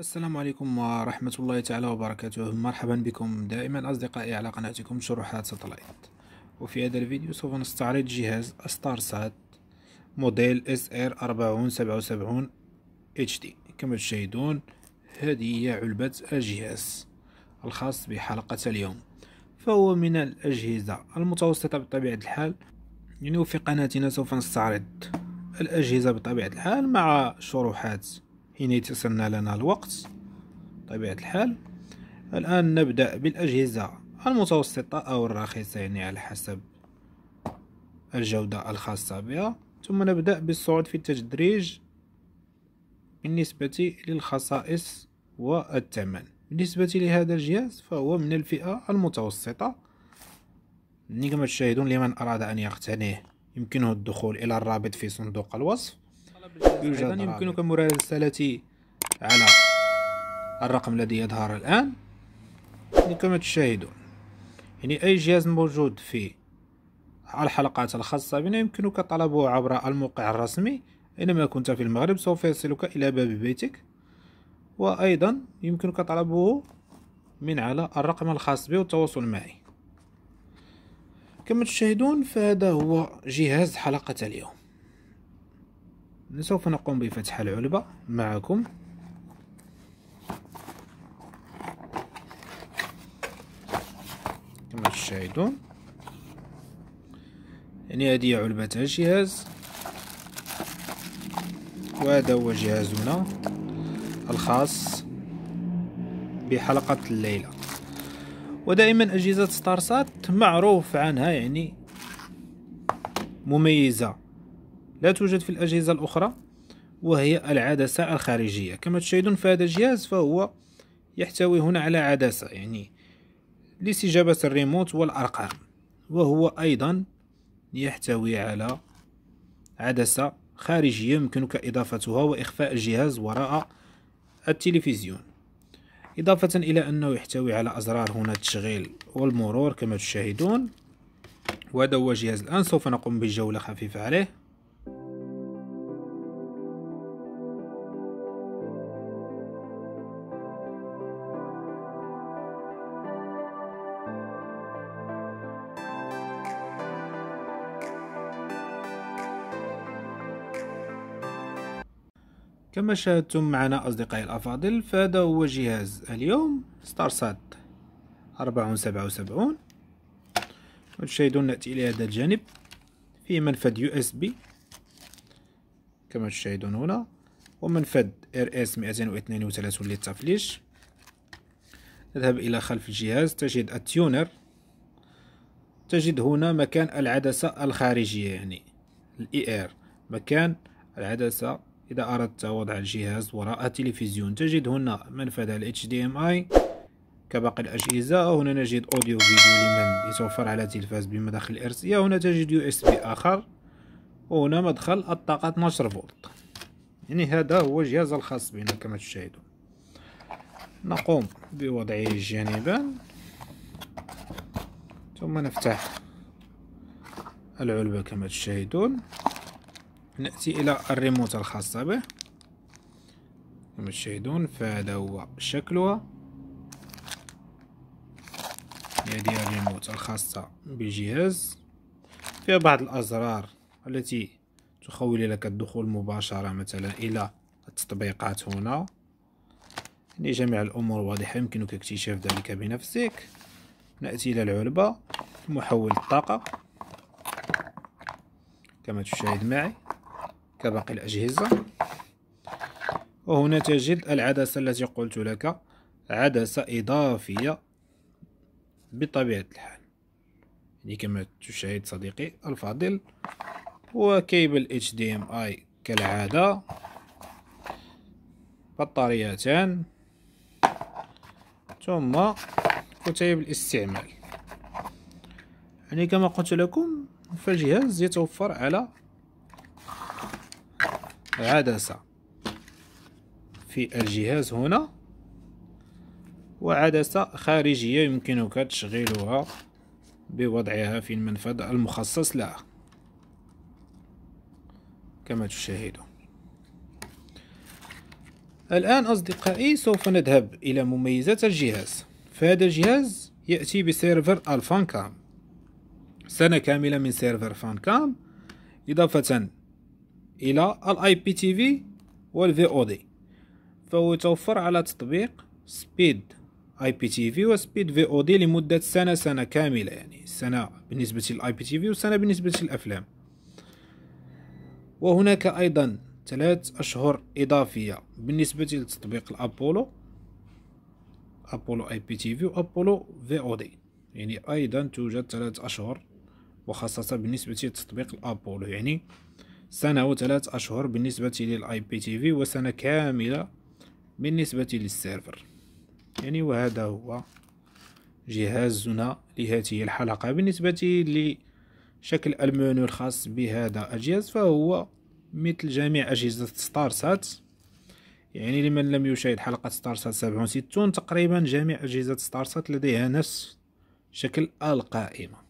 السلام عليكم ورحمة الله تعالى وبركاته مرحبا بكم دائما أصدقائي على قناتكم شروحات ساتلايت وفي هذا الفيديو سوف نستعرض جهاز سات موديل اس ار 4077 اتش دي كما تشاهدون هذه هي علبة الجهاز الخاص بحلقة اليوم فهو من الأجهزة المتوسطة بطبيعة الحال يعني وفي قناتنا سوف نستعرض الأجهزة بطبيعة الحال مع شروحات حين يتسنى لنا الوقت طبيعة الحال الآن نبدأ بالأجهزة المتوسطة أو الرخيصة يعني على حسب الجودة الخاصة بها ثم نبدأ بالصعود في التدريج بالنسبة للخصائص والثمن بالنسبة لهذا الجهاز فهو من الفئة المتوسطة كما تشاهدون لمن أراد أن يقتنيه يمكنه الدخول إلى الرابط في صندوق الوصف يوجد أيضا يمكنك مراسلتي على الرقم الذي يظهر الآن يعني كما تشاهدون يعني أي جهاز موجود في الحلقات الخاصة بنا يمكنك طلبه عبر الموقع الرسمي أينما كنت في المغرب سوف يصلك إلى باب بيتك وأيضا يمكنك طلبه من على الرقم الخاص بي والتواصل معي كما تشاهدون فهذا هو جهاز حلقة اليوم سوف نقوم بفتح العلبة معكم كما تشاهدون يعني هذه علبة الجهاز وهذا هو جهازنا الخاص بحلقة الليلة ودائما أجهزة ستارسات معروف عنها يعني مميزة لا توجد في الأجهزة الأخرى وهي العدسة الخارجية كما تشاهدون فهذا الجهاز فهو يحتوي هنا على عدسة يعني لاستجابة الريموت والأرقام وهو أيضا يحتوي على عدسة خارجية يمكنك إضافتها وإخفاء الجهاز وراء التلفزيون إضافة إلى أنه يحتوي على أزرار هنا التشغيل والمرور كما تشاهدون وهذا هو جهاز الآن سوف نقوم بجولة خفيفة عليه كما شاهدتم معنا أصدقائي الأفاضل فهذا هو جهاز اليوم ستارسات 477 وتشاهدون نأتي إلى هذا الجانب فيه منفذ يو اس بي كما تشاهدون هنا ومنفذ ار اس 232 للتفليش نذهب إلى خلف الجهاز تجد التيونر تجد هنا مكان العدسة الخارجية يعني الاي ار مكان العدسة إذا أردت وضع الجهاز وراء تلفزيون تجد هنا منفذ الـ HDMI كباقي الأجهزة هنا نجد أوديو فيديو لمن يتوفر على تلفاز بمداخل إرسية هنا تجد USB آخر وهنا مدخل الطاقة 12 فولت يعني هذا هو الجهاز الخاص بنا كما تشاهدون نقوم بوضعه جانبا ثم نفتح العلبة كما تشاهدون نأتي إلى الريموت الخاصة به كما تشاهدون فهذا هو شكلها هذه الريموت الخاصة بالجهاز فيها بعض الأزرار التي تخول لك الدخول مباشرة مثلا إلى التطبيقات هنا يعني جميع الأمور واضحة يمكنك اكتشاف ذلك بنفسك نأتي إلى العلبة محول الطاقة كما تشاهد معي كباقي الأجهزة وهنا تجد العدسة التي قلت لك عدسة إضافية بطبيعة الحال يعني كما تشاهد صديقي الفاضل وكيبل HDMI كالعادة بطاريتان ثم كتيب الاستعمال يعني كما قلت لكم فالجهاز يتوفر على عدسة في الجهاز هنا وعدسة خارجية يمكنك تشغيلها بوضعها في المنفذ المخصص لها كما تشاهدون الآن أصدقائي سوف نذهب إلى مميزات الجهاز فهذا الجهاز يأتي بسيرفر الفانكام سنة كاملة من سيرفر فانكام إضافة الى الاي بي تي في والفي او دي فهو يتوفر على تطبيق سبيد اي بي تي في وسبيد في او دي لمده سنه سنه كامله يعني سنه بالنسبه للاي بي تي في وسنه بالنسبه للافلام وهناك ايضا ثلاث اشهر اضافيه بالنسبه لتطبيق الابولو ابولو اي بي تي في وابولو في او دي يعني ايضا توجد ثلاث اشهر وخاصه بالنسبه لتطبيق الابولو يعني سنة وثلاث أشهر بالنسبة للآي بي تي في وسنة كاملة بالنسبة للسيرفر يعني وهذا هو جهازنا لهذه الحلقة بالنسبة لشكل المنيو الخاص بهذا الجهاز فهو مثل جميع أجهزة ستارسات يعني لمن لم يشاهد حلقة ستارسات 67 تقريبا جميع أجهزة ستارسات لديها نفس شكل القائمة